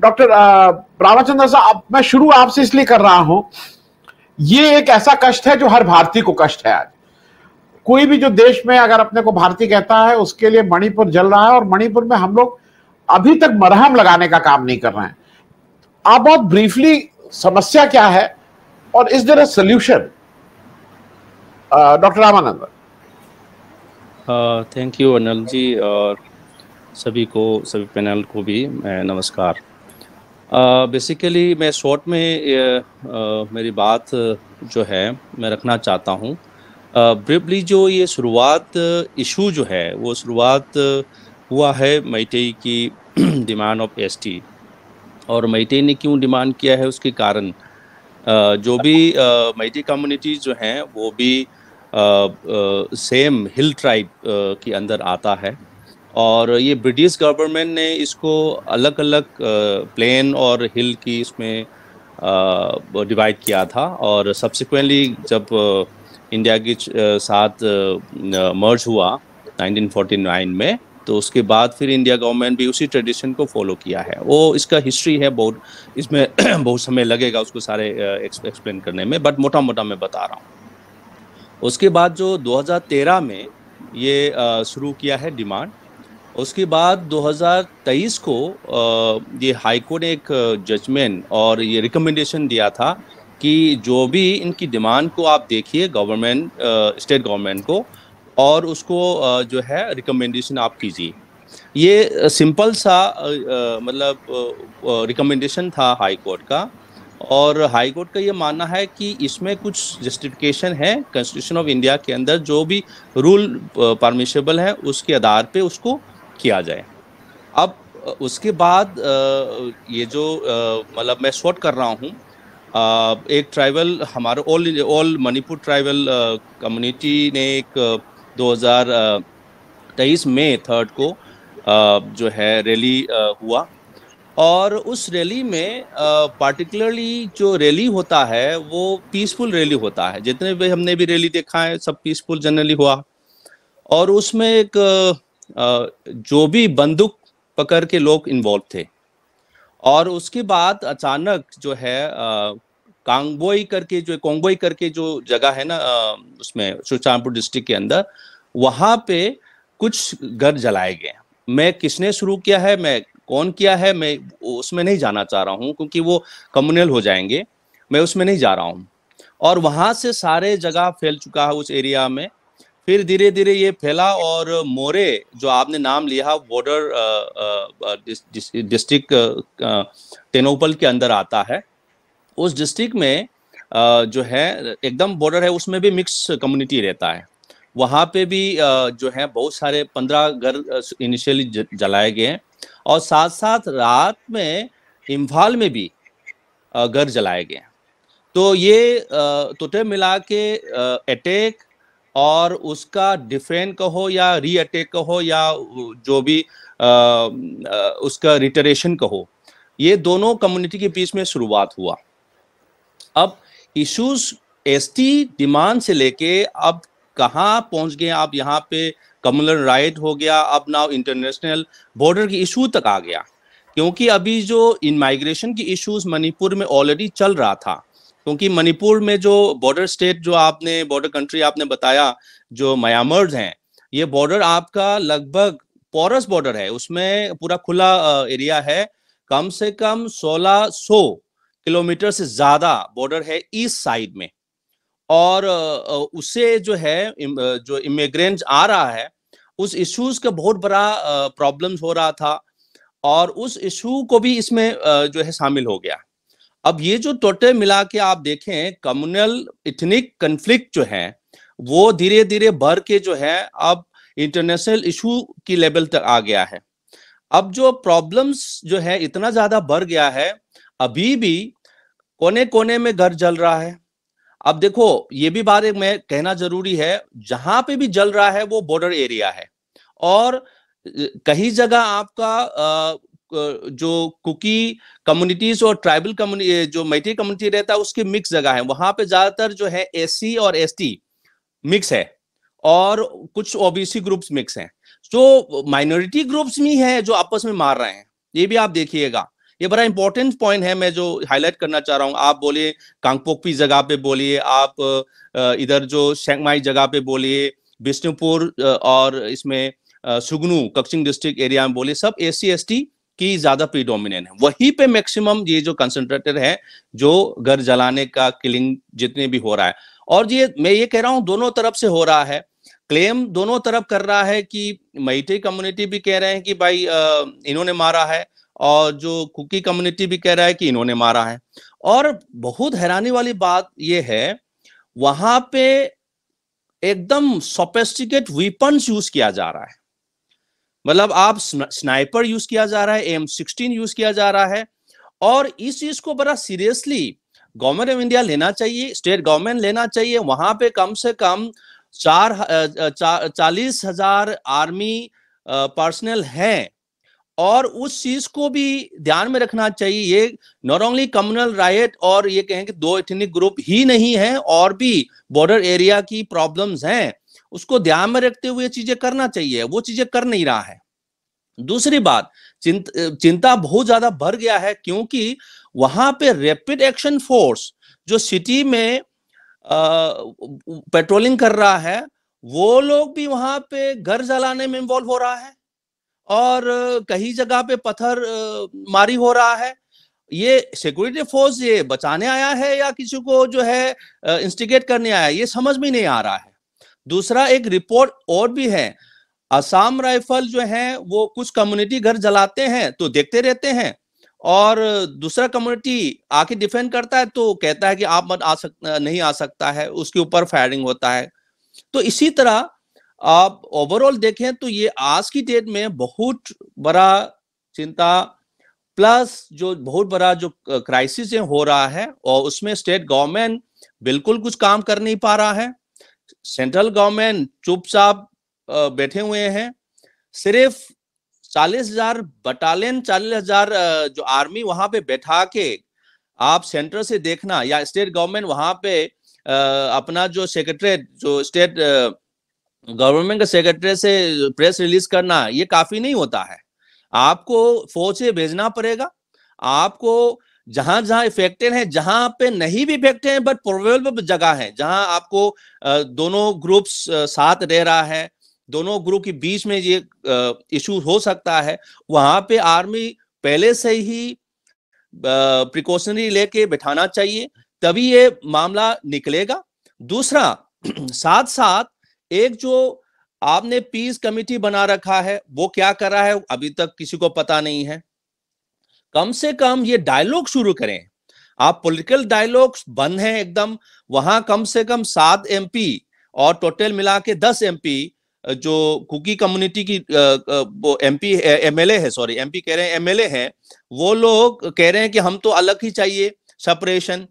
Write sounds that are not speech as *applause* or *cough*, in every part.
doctor रामाचंद्र साहब मैं शुरू आपसे इसलिए कर रहा हूं ये एक ऐसा कष्ट है जो हर भारतीय को कष्ट है आज कोई भी जो देश में अगर अपने को भारतीय कहता है उसके लिए मणिपुर जल रहा है और मणिपुर में हम लोग अभी तक मरहम लगाने का काम नहीं कर रहे हैं आप बहुत ब्रीफली समस्या क्या है और इस जरा solution doctor Ramanandan thank you Anil ji और सभी को सभी पैनल को भी नमस्कार बेसिकली मैं शॉर्ट में uh, मेरी बात जो है मैं रखना चाहता हूँ ब्रिपली जो ये शुरुआत इशू जो है वो शुरुआत हुआ है मैटेई की डिमांड ऑफ एसटी और मैटेई ने क्यों डिमांड किया है उसके कारण जो भी मैटी कम्युनिटीज़ जो हैं वो भी सेम हिल ट्राइब के अंदर आता है और ये ब्रिटिश गवर्नमेंट ने इसको अलग अलग प्लेन और हिल की इसमें डिवाइड किया था और सब्सिक्वेंटली जब इंडिया के साथ मर्ज हुआ 1949 में तो उसके बाद फिर इंडिया गवर्नमेंट भी उसी ट्रेडिशन को फॉलो किया है वो इसका हिस्ट्री है बहुत इसमें *clears throat* बहुत समय लगेगा उसको सारे एक्सप्लेन करने में बट मोटा मोटा मैं बता रहा हूँ उसके बाद जो 2013 में ये शुरू किया है डिमांड उसके बाद 2023 को ये हाईकोर्ट ने एक जजमेंट और ये रिकमेंडेशन दिया था कि जो भी इनकी डिमांड को आप देखिए गवर्नमेंट स्टेट गवर्नमेंट को और उसको जो है रिकमेंडेशन आप कीजिए ये सिंपल सा मतलब रिकमेंडेशन था हाई कोर्ट का और हाई कोर्ट का ये मानना है कि इसमें कुछ जस्टिफिकेशन है कॉन्स्टिट्यूशन ऑफ इंडिया के अंदर जो भी रूल परमिशेबल है उसके आधार पे उसको किया जाए अब उसके बाद ये जो मतलब मैं शॉर्ट कर रहा हूँ एक ट्राइबल हमारे all all Manipur tribal community ने एक 2023 में थर्ड को जो है रैली हुआ और उस रैली में पार्टिकुलरली जो रैली होता है वो पीसफुल रैली होता है जितने भी हमने भी रैली देखा है सब पीसफुल जनरली हुआ और उसमें एक जो भी बंदूक पकड़ के लोग इन्वॉल्व थे और उसके बाद अचानक जो है कांगबोई करके जो कोंगबोई करके जो जगह है ना उसमें सुल्तानपुर डिस्ट्रिक्ट के अंदर वहाँ पे कुछ घर जलाए गए मैं किसने शुरू किया है मैं कौन किया है मैं उसमें नहीं जाना चाह रहा हूँ क्योंकि वो कम्युनल हो जाएंगे मैं उसमें नहीं जा रहा हूँ और वहाँ से सारे जगह फैल चुका है उस एरिया में फिर धीरे धीरे ये फैला और मोरे जो आपने नाम लिया बॉर्डर डिस्ट्रिक्ट तेनोपल के अंदर आता है उस डिस्ट्रिक्ट में आ, जो है एकदम बॉर्डर है उसमें भी मिक्स कम्युनिटी रहता है वहाँ पे भी आ, जो है बहुत सारे पंद्रह घर इनिशियली जलाए गए हैं और साथ साथ रात में इम्फाल में भी घर जलाए गए तो ये टोटल मिला के अटैक और उसका डिफेंड कहो या री अटैक कहो या जो भी आ, उसका रिटरेशन कहो ये दोनों कम्युनिटी के बीच में शुरुआत हुआ अब इश्यूज एसटी डिमांड से लेके अब कहाँ पहुंच गए आप यहाँ पे कमलन राइट हो गया अब नाउ इंटरनेशनल बॉर्डर की इशू तक आ गया क्योंकि अभी जो इन माइग्रेशन की इश्यूज मणिपुर में ऑलरेडी चल रहा था क्योंकि मणिपुर में जो बॉर्डर स्टेट जो आपने बॉर्डर कंट्री आपने बताया जो म्यामर्ज हैं ये बॉर्डर आपका लगभग पोरस बॉर्डर है उसमें पूरा खुला एरिया है कम से कम 1600 किलोमीटर से ज्यादा बॉर्डर है ईस्ट साइड में और उससे जो है जो इमिग्रेंट आ रहा है उस इश्यूज का बहुत बड़ा प्रॉब्लम हो रहा था और उस इशू को भी इसमें जो है शामिल हो गया अब ये जो टोटे मिला के आप देखें कम्युनल इथनिक कन्फ्लिक्ट जो है वो धीरे धीरे बढ़ के जो है अब इंटरनेशनल इशू की लेवल तक आ गया है अब जो प्रॉब्लम्स जो है इतना ज्यादा बढ़ गया है अभी भी कोने कोने में घर जल रहा है अब देखो ये भी बात मैं कहना जरूरी है जहां पे भी जल रहा है वो बॉर्डर एरिया है और कहीं जगह आपका जो कुकी कम्युनिटीज और ट्राइबल कम्युनिटी जो मैत्री कम्युनिटी रहता है उसकी मिक्स जगह है वहां पे ज्यादातर जो है एस और एस मिक्स है और कुछ ओबीसी ग्रुप्स मिक्स हैं जो माइनॉरिटी ग्रुप्स भी हैं जो आपस में मार रहे हैं ये भी आप देखिएगा ये बड़ा इंपॉर्टेंट पॉइंट है मैं जो हाईलाइट करना चाह रहा हूँ आप बोलिए कांगपोकपी जगह पे बोलिए आप इधर जो शेंगमाई जगह पे बोलिए बिष्णुपुर और इसमें सुगनू कक्सिंग डिस्ट्रिक्ट एरिया में बोलिए सब एस सी की ज्यादा प्रीडोमिनेंट है वहीं पे मैक्सिमम ये जो कंसनट्रेटर है जो घर जलाने का किलिंग जितने भी हो रहा है और ये मैं ये कह रहा हूँ दोनों तरफ से हो रहा है क्लेम दोनों तरफ कर रहा है कि मैटी कम्युनिटी भी कह रहे हैं कि भाई इन्होंने मारा है और जो कुकी कम्युनिटी भी कह रहा है कि इन्होंने मारा है और बहुत हैरानी वाली बात यह है वहां पे एकदम सोपेस्टिकेट वीपन्स यूज किया जा रहा है मतलब आप स्नाइपर यूज किया जा रहा है एम सिक्सटीन यूज किया जा रहा है और इस चीज को बड़ा सीरियसली गवर्नमेंट ऑफ इंडिया लेना चाहिए स्टेट गवर्नमेंट लेना चाहिए वहां पे कम से कम चार चा, चालीस हजार आर्मी पर्सनल हैं और उस चीज को भी ध्यान में रखना चाहिए ये नॉट ओनली कम्युनल राइट और ये कहें कि दो एथनिक ग्रुप ही नहीं है और भी बॉर्डर एरिया की प्रॉब्लम्स हैं उसको ध्यान में रखते हुए चीजें करना चाहिए वो चीजें कर नहीं रहा है दूसरी बात चिंत, चिंता बहुत ज्यादा भर गया है क्योंकि वहां पे रैपिड एक्शन फोर्स जो सिटी में पेट्रोलिंग कर रहा है वो लोग भी वहां पे घर जलाने में इन्वॉल्व हो रहा है और कहीं जगह पे पत्थर मारी हो रहा है ये सिक्योरिटी फोर्स ये बचाने आया है या किसी को जो है इंस्टिगेट करने आया है ये समझ में नहीं आ रहा है दूसरा एक रिपोर्ट और भी है असम राइफल जो है वो कुछ कम्युनिटी घर जलाते हैं तो देखते रहते हैं और दूसरा कम्युनिटी आके डिफेंड करता है तो कहता है कि आप मत आ सकता नहीं आ सकता है उसके ऊपर फायरिंग होता है तो इसी तरह आप ओवरऑल देखें तो ये आज की डेट में बहुत बड़ा चिंता प्लस जो बहुत बड़ा जो क्राइसिस हो रहा है और उसमें स्टेट गवर्नमेंट बिल्कुल कुछ काम कर नहीं पा रहा है सेंट्रल गवर्नमेंट चुपचाप बैठे हुए हैं सिर्फ चालीस हजार बटालियन चालीस हजार जो आर्मी वहां पे बैठा के आप सेंटर से देखना या स्टेट गवर्नमेंट वहां पे अपना जो सेक्रेटरी जो स्टेट गवर्नमेंट के सेक्रेटरी से प्रेस रिलीज करना ये काफी नहीं होता है आपको फौज से भेजना पड़ेगा आपको जहां जहां इफेक्टेड है जहां पे नहीं भी इफेक्टेड है बट प्रोबेबल जगह है जहां आपको दोनों ग्रुप्स साथ रह रहा है दोनों ग्रुप के बीच में ये इशू हो सकता है वहां पे आर्मी पहले से ही प्रिकॉशनरी लेके बैठाना चाहिए तभी ये मामला निकलेगा दूसरा *clears throat* साथ साथ एक जो आपने पीस कमिटी बना रखा है वो क्या करा है अभी तक किसी को पता नहीं है कम से कम ये डायलॉग शुरू करें आप पॉलिटिकल डायलॉग्स बंद हैं एकदम वहां कम से कम सात एमपी और टोटल मिला के दस एमपी जो कुकी कम्युनिटी की वो एमपी एमएलए है सॉरी एमपी कह रहे हैं एमएलए हैं वो लोग कह रहे हैं कि हम तो अलग ही चाहिए सेपरेशन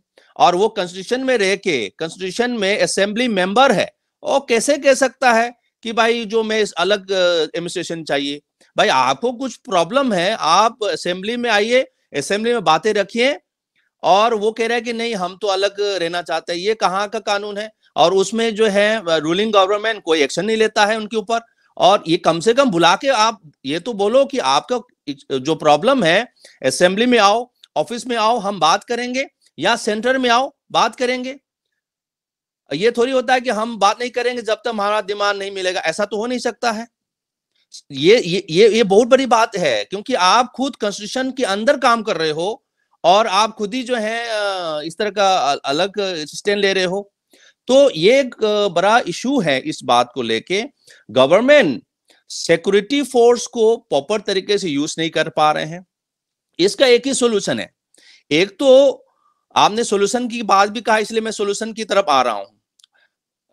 और वो कंस्टिट्यूशन में रह के कंस्टिट्यूशन में असेंबली मेंबर है और कैसे कह सकता है कि भाई जो मैं इस अलग एडमिनिस्ट्रेशन चाहिए भाई आपको कुछ प्रॉब्लम है आप असेंबली में आइए असेंबली में बातें रखिए और वो कह रहा है कि नहीं हम तो अलग रहना चाहते हैं ये कहाँ का कानून है और उसमें जो है रूलिंग गवर्नमेंट कोई एक्शन नहीं लेता है उनके ऊपर और ये कम से कम बुला के आप ये तो बोलो कि आपका जो प्रॉब्लम है असेंबली में आओ ऑफिस में आओ हम बात करेंगे या सेंटर में आओ बात करेंगे ये थोड़ी होता है कि हम बात नहीं करेंगे जब तक हमारा दिमाग नहीं मिलेगा ऐसा तो हो नहीं सकता है ये ये ये, बहुत बड़ी बात है क्योंकि आप खुद कंस्टिट्यूशन के अंदर काम कर रहे हो और आप खुद ही जो है इस तरह का अलग स्टैंड ले रहे हो तो ये एक बड़ा इशू है इस बात को लेके गवर्नमेंट सिक्योरिटी फोर्स को प्रॉपर तरीके से यूज नहीं कर पा रहे हैं इसका एक ही सोल्यूशन है एक तो आपने सोल्यूशन की बात भी कहा इसलिए मैं सोल्यूशन की तरफ आ रहा हूं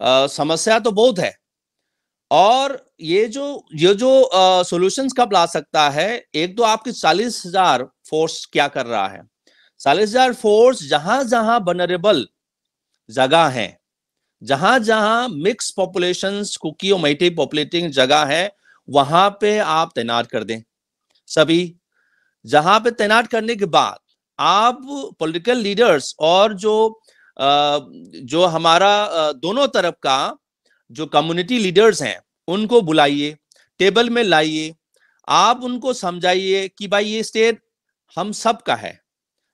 समस्या तो बहुत है और ये जो ये जो सोल्यूशन कब ला सकता है एक तो आपकी चालीस हजार फोर्स क्या कर रहा है चालीस हजार फोर्स जहां जहां बनरेबल जगह है जहां जहां मिक्स पॉपुलेशन कुकी और मैटी पॉपुलेटिंग जगह है वहां पे आप तैनात कर दें सभी जहां पे तैनात करने के बाद आप पॉलिटिकल लीडर्स और जो जो हमारा दोनों तरफ का जो कम्युनिटी लीडर्स हैं उनको बुलाइए टेबल में लाइए आप उनको समझाइए कि भाई ये स्टेट हम सब का है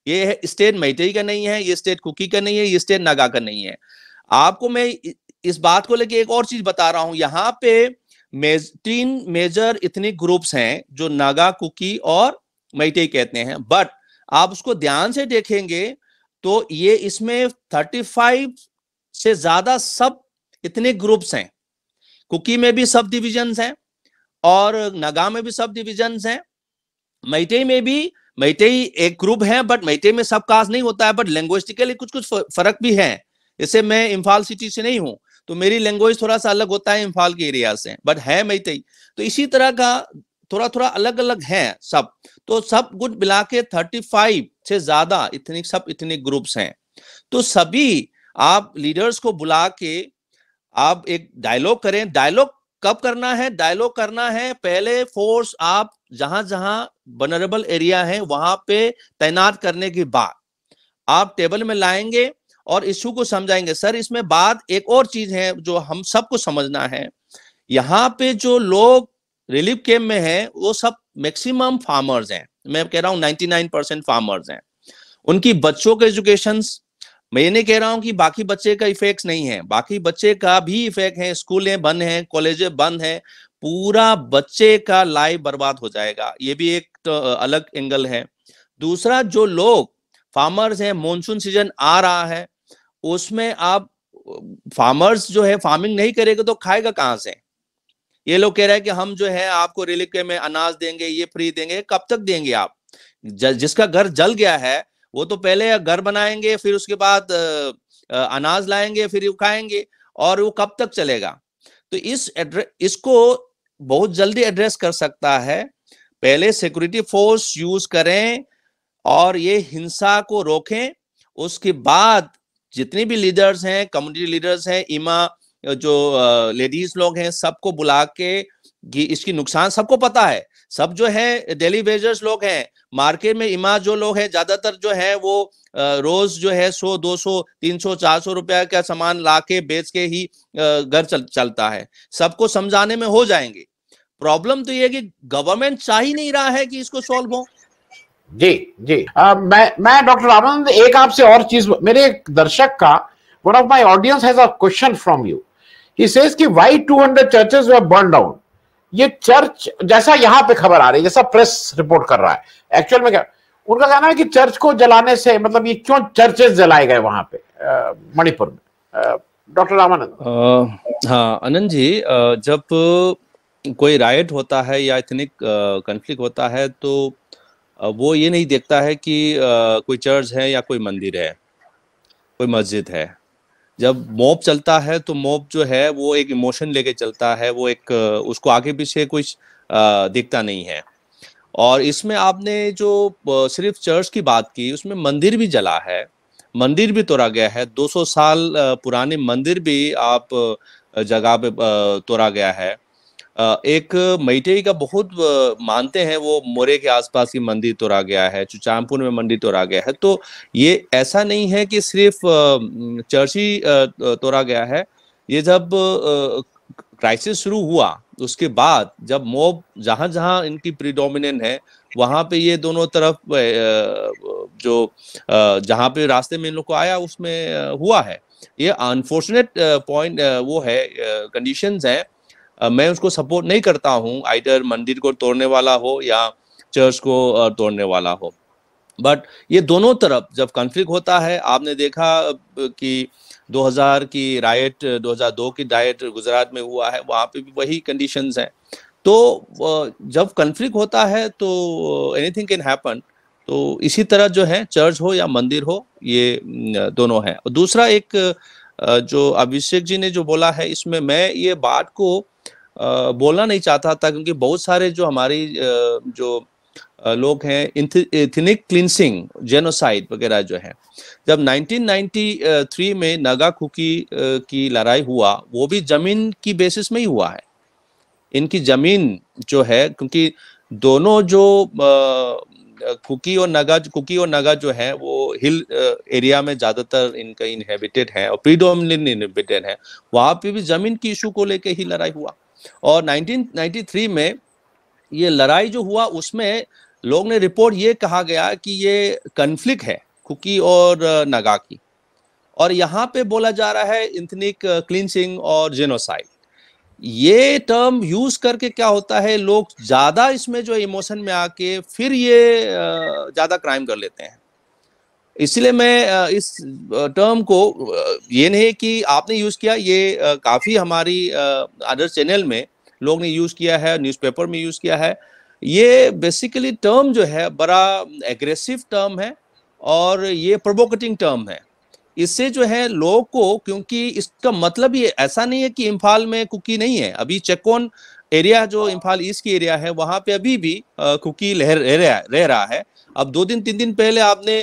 ये स्टेट मैटरी का नहीं है ये स्टेट कुकी का नहीं है ये स्टेट नगा का नहीं है आपको मैं इस बात को लेके एक और चीज बता रहा हूं यहाँ पे मेज, तीन मेजर इतने ग्रुप्स हैं जो नागा कुकी और मैटे कहते हैं बट आप उसको ध्यान से देखेंगे तो ये इसमें 35 से ज्यादा सब इतने ग्रुप्स हैं कुकी में भी सब डिविजन हैं और नगा में भी सब डिविजन हैं मैटे में भी मैटे एक ग्रुप है बट मैटे में सब कास्ट नहीं होता है बट लैंग्वेस्टिकली कुछ कुछ फर्क भी है जैसे मैं इम्फाल सिटी से नहीं हूँ तो मेरी लैंग्वेज थोड़ा सा अलग होता है इम्फाल के एरिया से बट है मैटे तो इसी तरह का थोड़ा थोड़ा अलग अलग है सब तो सब कुछ मिला के थर्टी फाइव से ज्यादा इतने सब इतने ग्रुप्स हैं तो सभी आप लीडर्स को बुला के आप एक डायलॉग करें डायलॉग कब करना है डायलॉग करना है पहले फोर्स आप जहां जहां वनरेबल एरिया है वहां पे तैनात करने के बाद आप टेबल में लाएंगे और इशू को समझाएंगे सर इसमें बात एक और चीज है जो हम सबको समझना है यहाँ पे जो लोग रिलीफ कैंप में हैं वो सब मैक्सिमम फार्मर्स हैं मैं कह रहा हूँ 99 परसेंट फार्मर्स हैं उनकी बच्चों के एजुकेशन मैं ये नहीं कह रहा हूँ कि बाकी बच्चे का इफेक्ट नहीं है बाकी बच्चे का भी इफेक्ट है स्कूलें बंद हैं कॉलेजें बंद हैं पूरा बच्चे का लाइफ बर्बाद हो जाएगा ये भी एक तो अलग एंगल है दूसरा जो लोग फार्मर्स हैं मॉनसून सीजन आ रहा है उसमें आप फार्मर्स जो है फार्मिंग नहीं करेगा तो खाएगा कहाँ से ये लोग कह रहे हैं कि हम जो है आपको रिलीफ के में अनाज देंगे ये फ्री देंगे कब तक देंगे आप जिसका घर जल गया है वो तो पहले घर बनाएंगे फिर उसके बाद अनाज लाएंगे फिर उखाएंगे और वो कब तक चलेगा तो इस एड्रेस इसको बहुत जल्दी एड्रेस कर सकता है पहले सिक्योरिटी फोर्स यूज करें और ये हिंसा को रोकें उसके बाद जितने भी लीडर्स हैं कम्युनिटी लीडर्स हैं इमा जो लेडीज लोग हैं सबको बुला के इसकी नुकसान सबको पता है सब जो है डेली वेजर्स लोग हैं मार्केट में इमा जो लोग हैं ज्यादातर जो है वो रोज जो है सौ दो सौ तीन सौ चार सौ रुपया का सामान ला के बेच के ही घर चल, चलता है सबको समझाने में हो जाएंगे प्रॉब्लम तो ये कि गवर्नमेंट चाह ही नहीं रहा है कि इसको सॉल्व हो जी जी आ, मैं मैं डॉक्टर आनंद एक आपसे और चीज मेरे एक दर्शक का one of my audience has a question from you he says कि why 200 churches were burned down ये चर्च जैसा यहां पे खबर आ रही है जैसा प्रेस रिपोर्ट कर रहा है एक्चुअल में क्या उनका कहना है कि चर्च को जलाने से मतलब ये क्यों चर्चेस जलाए गए वहां पे मणिपुर में डॉक्टर रामानंद हाँ आनंद जी जब कोई राइट होता है या इतने कन्फ्लिक्ट होता है तो वो ये नहीं देखता है कि कोई चर्च है या कोई मंदिर है कोई मस्जिद है जब मॉब चलता है तो मॉब जो है वो एक इमोशन लेके चलता है वो एक उसको आगे पीछे कुछ दिखता नहीं है और इसमें आपने जो सिर्फ चर्च की बात की उसमें मंदिर भी जला है मंदिर भी तोड़ा गया है 200 साल पुराने मंदिर भी आप जगह पे तोड़ा गया है एक मैटेई का बहुत मानते हैं वो मोरे के आसपास ही मंदिर तोड़ा गया है चुचामपुर में मंदिर तोड़ा गया है तो ये ऐसा नहीं है कि सिर्फ चर्च ही तोड़ा गया है ये जब क्राइसिस शुरू हुआ उसके बाद जब मोब जहां जहां इनकी प्रीडोमिनेंट है वहां पे ये दोनों तरफ जो जहां पे रास्ते में इन लोग को आया उसमें हुआ है ये अनफॉर्चुनेट पॉइंट वो है कंडीशंस हैं मैं उसको सपोर्ट नहीं करता हूँ आइडर मंदिर को तोड़ने वाला हो या चर्च को तोड़ने वाला हो बट ये दोनों तरफ जब कॉन्फ्लिक्ट होता है आपने देखा कि 2000 की राइट 2002 की डाइट गुजरात में हुआ है वहाँ पे भी वही कंडीशंस हैं तो जब कन्फ्लिक्ट होता है तो एनीथिंग कैन हैपन तो इसी तरह जो है चर्च हो या मंदिर हो ये दोनों है और दूसरा एक जो अभिषेक जी ने जो बोला है इसमें मैं ये बात को बोलना नहीं चाहता था क्योंकि बहुत सारे जो हमारी जो लोग हैं इथनिक क्लिनसिंग जेनोसाइड वगैरह जो है जब 1993 में नागा खुकी की लड़ाई हुआ वो भी जमीन की बेसिस में ही हुआ है इनकी जमीन जो है क्योंकि दोनों जो कुकी और नगा कुकी और नगा जो है वो हिल एरिया में ज्यादातर इनका इनहेबिटेड है और प्रीडोमिनेंट इनहेबिटेड है वहां पे भी जमीन की इशू को लेके ही लड़ाई हुआ और 1993 में ये लड़ाई जो हुआ उसमें लोग ने रिपोर्ट ये कहा गया कि ये कन्फ्लिक है कुकी और नगा की और यहाँ पे बोला जा रहा है इंथनिक क्लिनसिंग और जेनोसाइड ये टर्म यूज करके क्या होता है लोग ज्यादा इसमें जो इमोशन में आके फिर ये ज्यादा क्राइम कर लेते हैं इसलिए मैं इस टर्म को ये नहीं कि आपने यूज़ किया ये काफ़ी हमारी अदर चैनल में लोग ने यूज़ किया है न्यूज़पेपर में यूज़ किया है ये बेसिकली टर्म जो है बड़ा एग्रेसिव टर्म है और ये प्रोवोकेटिंग टर्म है इससे जो है लोग को क्योंकि इसका मतलब ये ऐसा नहीं है कि इम्फाल में कुकी नहीं है अभी चेकोन एरिया जो इम्फाल ईस्ट की एरिया है वहाँ पे अभी भी कुकी लहर रह रहा है अब दो दिन तीन दिन पहले आपने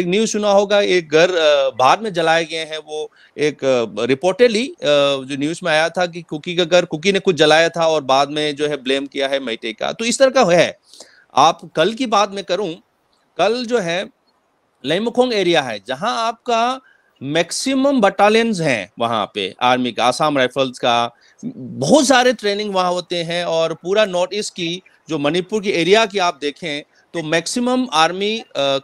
एक न्यूज सुना होगा एक घर बाहर में जलाए गए हैं वो एक रिपोर्टेडली जो न्यूज में आया था कि कुकी का घर कुकी ने कुछ जलाया था और बाद में जो है ब्लेम किया है मैटे का तो इस तरह का है आप कल की बात में करूं कल जो है लेमुखोंग एरिया है जहां आपका मैक्सिमम बटालियंस हैं वहां पे आर्मी का आसाम राइफल्स का बहुत सारे ट्रेनिंग वहां होते हैं और पूरा नॉर्थ ईस्ट की जो मणिपुर की एरिया की आप देखें तो मैक्सिमम आर्मी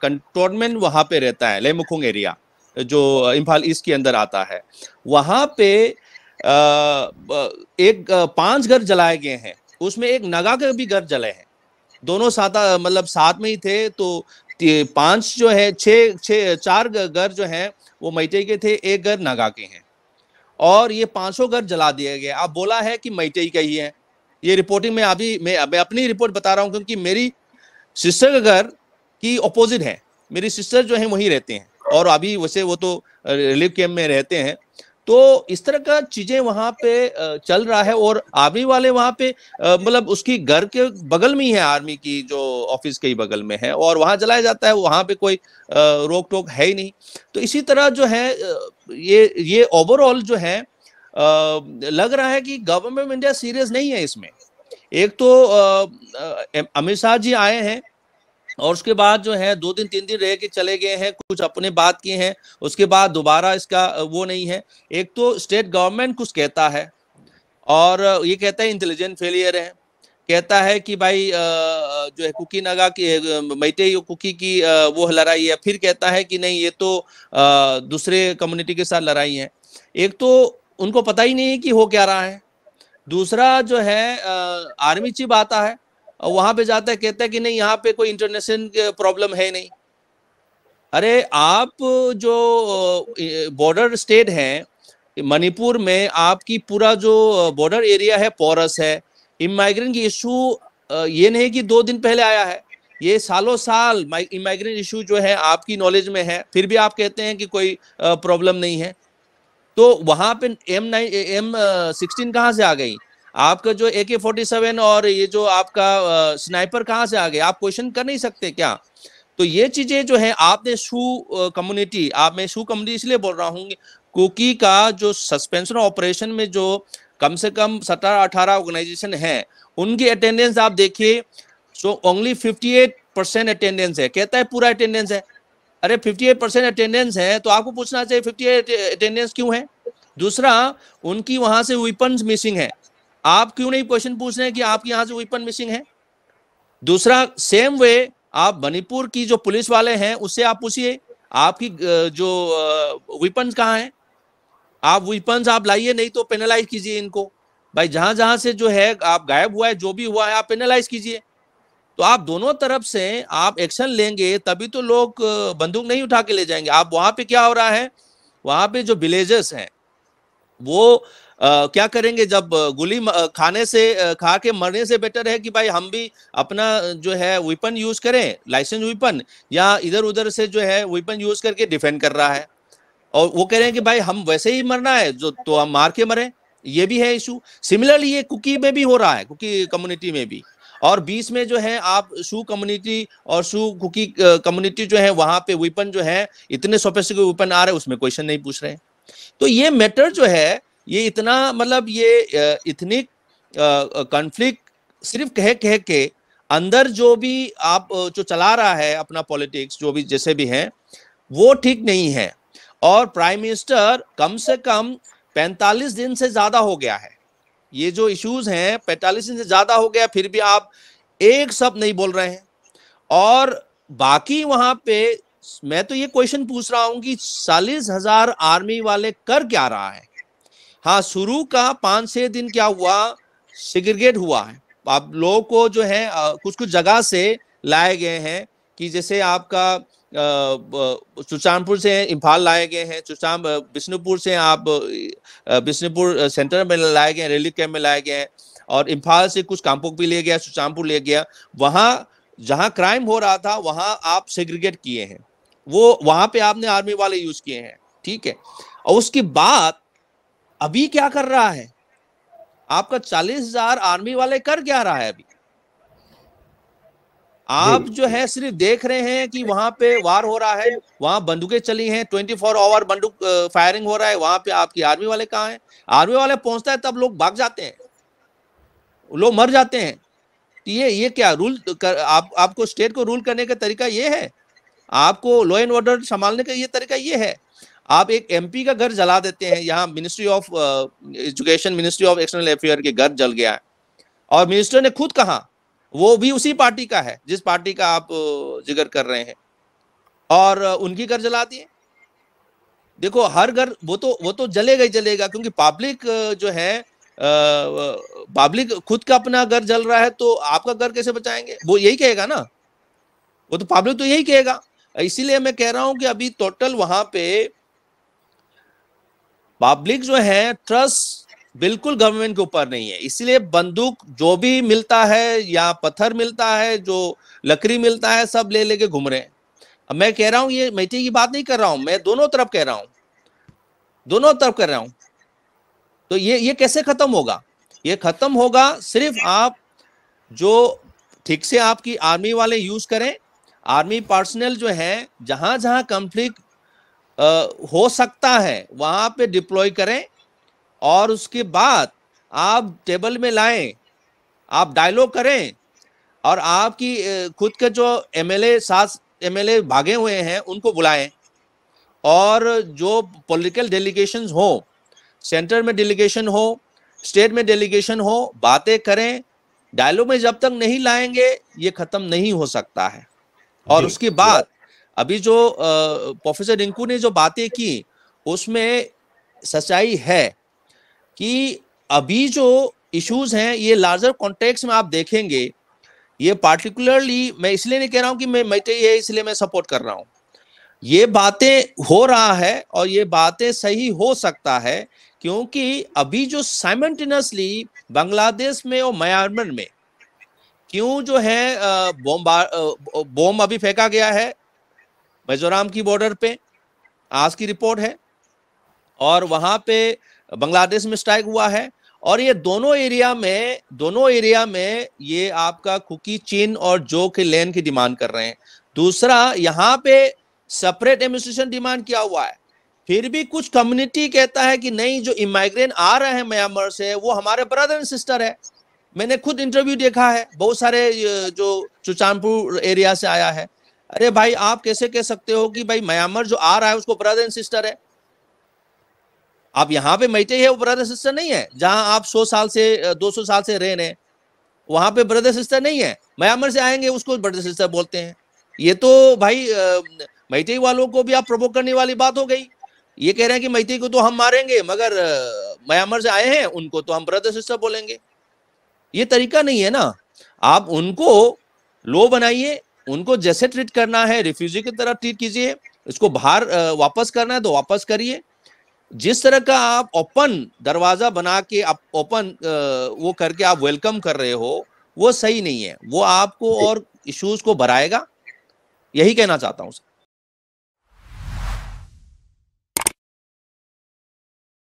कंटोनमेंट वहां पे रहता है लेमुखुंग एरिया जो इम्फाल ईस्ट के अंदर आता है वहाँ पे आ, एक पांच घर जलाए गए हैं उसमें एक नगा के भी घर जले हैं दोनों साथ मतलब साथ में ही थे तो पांच जो है छ छ चार घर जो हैं वो मैटे के थे एक घर नगा के हैं और ये पांचों घर जला दिए गए आप बोला है कि मैटे का ही है ये रिपोर्टिंग में अभी मैं मैं अपनी रिपोर्ट बता रहा हूँ क्योंकि मेरी सिस्टर का घर की ऑपोजिट है मेरी सिस्टर जो है वहीं रहते हैं और अभी वैसे वो तो रिलीफ कैंप में रहते हैं तो इस तरह का चीजें वहां पे चल रहा है और आर्मी वाले वहां पे मतलब उसकी घर के बगल में ही है आर्मी की जो ऑफिस के ही बगल में है और वहां जलाया जाता है वहां पे कोई रोक टोक है ही नहीं तो इसी तरह जो है ये ये ओवरऑल जो है लग रहा है कि गवर्नमेंट ऑफ इंडिया सीरियस नहीं है इसमें एक तो अमित शाह जी आए हैं और उसके बाद जो है दो दिन तीन दिन रह के चले गए हैं कुछ अपने बात किए हैं उसके बाद दोबारा इसका वो नहीं है एक तो स्टेट गवर्नमेंट कुछ कहता है और ये कहता है इंटेलिजेंट फेलियर है कहता है कि भाई जो है कुकी नगा की मैटे कुकी की वो लड़ाई है फिर कहता है कि नहीं ये तो दूसरे कम्युनिटी के साथ लड़ाई है एक तो उनको पता ही नहीं है कि हो क्या रहा है दूसरा जो है आर्मी चीफ आता है वहां पे जाता है कहता है कि नहीं यहाँ पे कोई इंटरनेशनल प्रॉब्लम है नहीं अरे आप जो बॉर्डर स्टेट हैं मणिपुर में आपकी पूरा जो बॉर्डर एरिया है पोरस है इमाइग्रेंट की इशू ये नहीं कि दो दिन पहले आया है ये सालों साल इमाइग्रेंट इशू जो है आपकी नॉलेज में है फिर भी आप कहते हैं कि कोई प्रॉब्लम नहीं है तो वहां पे एम नाइन एम सिक्सटीन कहाँ से आ गई आपका जो ए के फोर्टी सेवन और ये जो आपका स्नाइपर uh, कहाँ से आ गए आप क्वेश्चन कर नहीं सकते क्या तो ये चीजें जो है आपने शू कम्युनिटी uh, आप मैं शू कम्युनिटी इसलिए बोल रहा हूँ कुकी का जो सस्पेंशन ऑपरेशन में जो कम से कम सत्रह अठारह ऑर्गेनाइजेशन है उनकी अटेंडेंस आप देखिए so only fifty eight percent attendance है कहता है पूरा अटेंडेंस है अरे 58 परसेंट अटेंडेंस है तो आपको पूछना चाहिए 58 अटेंडेंस क्यों है दूसरा उनकी वहां से वीपन मिसिंग है आप क्यों नहीं क्वेश्चन पूछ रहे हैं कि आपके यहाँ से वेपन मिसिंग है दूसरा सेम वे आप मणिपुर की जो पुलिस वाले हैं उससे आप पूछिए आपकी जो वीपन्स कहाँ हैं आप वीपन्स आप लाइए नहीं तो पेनलाइज कीजिए इनको भाई जहां जहां से जो है आप गायब हुआ है जो भी हुआ है आप पेनलाइज कीजिए तो आप दोनों तरफ से आप एक्शन लेंगे तभी तो लोग बंदूक नहीं उठा के ले जाएंगे आप वहां पे क्या हो रहा है वहां पे जो विलेजर्स हैं वो आ, क्या करेंगे जब गोली खाने से खा के मरने से बेटर है कि भाई हम भी अपना जो है वेपन यूज करें लाइसेंस वेपन या इधर उधर से जो है वेपन यूज करके डिफेंड कर रहा है और वो कह रहे हैं कि भाई हम वैसे ही मरना है जो तो हम मार के मरे ये भी है इशू सिमिलरली ये कुकी में भी हो रहा है कुकी कम्युनिटी में भी और बीच में जो है आप शू कम्युनिटी और शू कुकी कम्युनिटी जो है वहां पे वेपन जो है इतने से वेपन आ रहे उसमें क्वेश्चन नहीं पूछ रहे तो ये मैटर जो है ये इतना मतलब ये इतनी कॉन्फ्लिक्ट सिर्फ कह कह के अंदर जो भी आप जो चला रहा है अपना पॉलिटिक्स जो भी जैसे भी हैं वो ठीक नहीं है और प्राइम मिनिस्टर कम से कम 45 दिन से ज्यादा हो गया है ये जो इश्यूज हैं पैंतालीस दिन से ज़्यादा हो गया फिर भी आप एक सब नहीं बोल रहे हैं और बाकी वहां पे मैं तो ये क्वेश्चन पूछ रहा हूं कि चालीस हजार आर्मी वाले कर क्या रहा है हाँ शुरू का पांच छह दिन क्या हुआ सिग्रिगेट हुआ है आप लोगों को जो है कुछ कुछ जगह से लाए गए हैं कि जैसे आपका सुशामपुर से इम्फाल लाए गए हैं सुचान बिष्णुपुर से आप बिष्णुपुर सेंटर में लाए गए हैं रेलवे कैंप में लाए गए हैं और इम्फाल से कुछ कामपुक भी ले गया सुशामपुर ले गया वहाँ जहाँ क्राइम हो रहा था वहाँ आप सेग्रीगेट किए हैं वो वहाँ पे आपने आर्मी वाले यूज किए हैं ठीक है और उसके बाद अभी क्या कर रहा है आपका चालीस हजार आर्मी वाले कर क्या रहा है अभी आप जो है सिर्फ देख रहे हैं कि वहां पे वार हो रहा है वहां बंदूकें चली हैं 24 फोर आवर बंदूक फायरिंग हो रहा है वहां पे आपकी आर्मी वाले कहाँ हैं आर्मी वाले पहुंचता है तब लोग भाग जाते हैं लोग मर जाते हैं तो ये ये क्या रूल कर, आप आपको स्टेट को रूल करने का तरीका ये है आपको लॉ एंड ऑर्डर संभालने का ये तरीका ये है आप एक एमपी का घर जला देते हैं यहाँ ministry of education ministry of external affair के घर जल गया है और मिनिस्टर ने खुद कहा वो भी उसी पार्टी का है जिस पार्टी का आप जिक्र कर रहे हैं और उनकी घर जला दिए देखो हर घर वो तो वो तो जलेगा ही जलेगा क्योंकि पब्लिक जो है पब्लिक खुद का अपना घर जल रहा है तो आपका घर कैसे बचाएंगे वो यही कहेगा ना वो तो पब्लिक तो यही कहेगा इसीलिए मैं कह रहा हूं कि अभी टोटल वहां पे पब्लिक जो है ट्रस्ट बिल्कुल गवर्नमेंट के ऊपर नहीं है इसलिए बंदूक जो भी मिलता है या पत्थर मिलता है जो लकड़ी मिलता है सब ले लेके घूम रहे हैं अब मैं कह रहा हूँ ये मैटी की बात नहीं कर रहा हूँ मैं दोनों तरफ कह रहा हूँ दोनों तरफ कर रहा हूँ तो ये ये कैसे खत्म होगा ये खत्म होगा सिर्फ आप जो ठीक से आपकी आर्मी वाले यूज करें आर्मी पर्सनल जो है जहां जहां कंफ्लिक्ट हो सकता है वहां पे डिप्लॉय करें और उसके बाद आप टेबल में लाएं आप डायलॉग करें और आपकी खुद के जो एमएलए सात एमएलए भागे हुए हैं उनको बुलाएं और जो पॉलिटिकल डेलीगेशन हो सेंटर में डेलीगेशन हो स्टेट में डेलीगेशन हो बातें करें डायलॉग में जब तक नहीं लाएंगे ये खत्म नहीं हो सकता है और उसके बाद अभी जो प्रोफेसर रिंकू ने जो बातें की उसमें सच्चाई है कि अभी जो इश्यूज हैं ये लार्जर कॉन्टेक्स्ट में आप देखेंगे ये पार्टिकुलरली मैं इसलिए नहीं कह रहा हूँ कि मैं मैं तो ये इसलिए मैं सपोर्ट कर रहा हूँ ये बातें हो रहा है और ये बातें सही हो सकता है क्योंकि अभी जो साइमटेनसली बांग्लादेश में और म्यांमार में क्यों जो है बम बॉम्ब अभी फेंका गया है मिजोराम की बॉर्डर पे आज की रिपोर्ट है और वहाँ पे बांग्लादेश में स्ट्राइक हुआ है और ये दोनों एरिया में दोनों एरिया में ये आपका कुकी चीन और जो के लेन की डिमांड कर रहे हैं दूसरा यहाँ पे सेपरेट एडमिनिस्ट्रेशन डिमांड किया हुआ है फिर भी कुछ कम्युनिटी कहता है कि नहीं जो इमाइग्रेंट आ रहे हैं म्यांमार से वो हमारे ब्रदर एंड सिस्टर है मैंने खुद इंटरव्यू देखा है बहुत सारे जो चुचानपुर एरिया से आया है अरे भाई आप कैसे कह सकते हो कि भाई म्यांमार जो आ रहा है उसको ब्रदर एंड सिस्टर है आप यहाँ पे मैटे है वो ब्रदर सिस्टर नहीं है जहाँ आप सौ साल से दो सौ साल से रह रहे वहाँ पे ब्रदर सिस्टर नहीं है म्यांमार से आएंगे उसको ब्रदर सिस्टर बोलते हैं ये तो भाई मैटे वालों को भी आप प्रमोट करने वाली बात हो गई ये कह रहे हैं कि मैते को तो हम मारेंगे मगर म्यांमार से आए हैं उनको तो हम ब्रदर सिस्टर बोलेंगे ये तरीका नहीं है ना आप उनको लो बनाइए उनको जैसे ट्रीट करना है रिफ्यूजी की तरह ट्रीट कीजिए इसको बाहर वापस करना है तो वापस करिए जिस तरह का आप ओपन दरवाजा बना के आप ओपन वो करके आप वेलकम कर रहे हो वो सही नहीं है वो आपको और इश्यूज को भराएगा यही कहना चाहता हूं सर